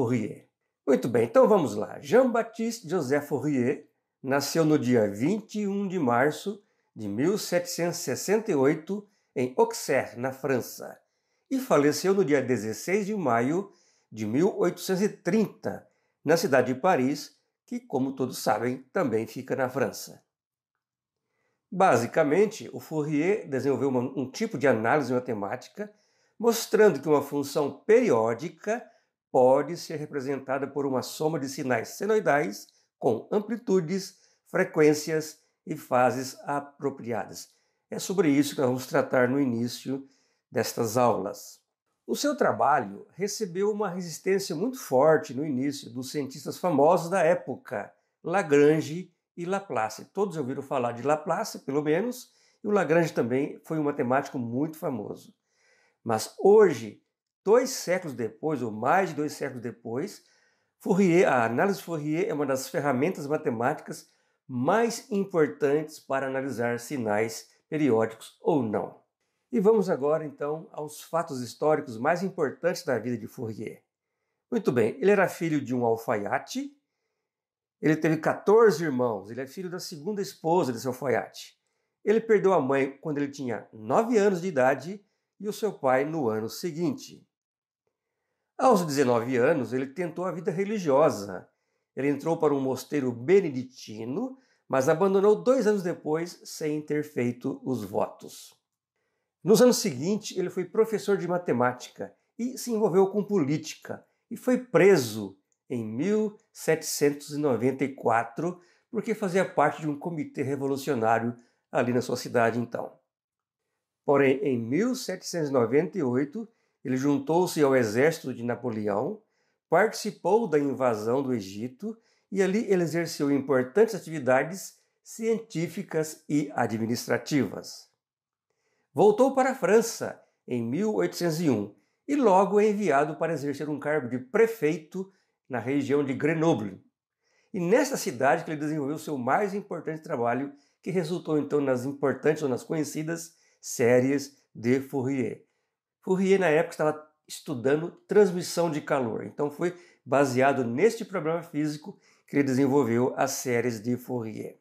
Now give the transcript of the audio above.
Fourier. Muito bem, então vamos lá. Jean-Baptiste José Fourier nasceu no dia 21 de março de 1768 em Auxerre, na França, e faleceu no dia 16 de maio de 1830, na cidade de Paris, que, como todos sabem, também fica na França. Basicamente, o Fourier desenvolveu um tipo de análise matemática mostrando que uma função periódica pode ser representada por uma soma de sinais senoidais com amplitudes, frequências e fases apropriadas. É sobre isso que nós vamos tratar no início destas aulas. O seu trabalho recebeu uma resistência muito forte no início dos cientistas famosos da época, Lagrange e Laplace. Todos ouviram falar de Laplace, pelo menos, e o Lagrange também foi um matemático muito famoso. Mas hoje Dois séculos depois, ou mais de dois séculos depois, Fourier, a análise Fourier é uma das ferramentas matemáticas mais importantes para analisar sinais periódicos ou não. E vamos agora então aos fatos históricos mais importantes da vida de Fourier. Muito bem, ele era filho de um alfaiate, ele teve 14 irmãos, ele é filho da segunda esposa desse alfaiate. Ele perdeu a mãe quando ele tinha 9 anos de idade e o seu pai no ano seguinte. Aos 19 anos, ele tentou a vida religiosa. Ele entrou para um mosteiro beneditino, mas abandonou dois anos depois sem ter feito os votos. Nos anos seguintes, ele foi professor de matemática e se envolveu com política e foi preso em 1794 porque fazia parte de um comitê revolucionário ali na sua cidade então. Porém, em 1798, ele juntou-se ao exército de Napoleão, participou da invasão do Egito e ali ele exerceu importantes atividades científicas e administrativas. Voltou para a França em 1801 e logo é enviado para exercer um cargo de prefeito na região de Grenoble. E nessa cidade que ele desenvolveu seu mais importante trabalho, que resultou então nas importantes ou nas conhecidas séries de Fourier. Fourier, na época, estava estudando transmissão de calor. Então, foi baseado neste problema físico que ele desenvolveu as séries de Fourier.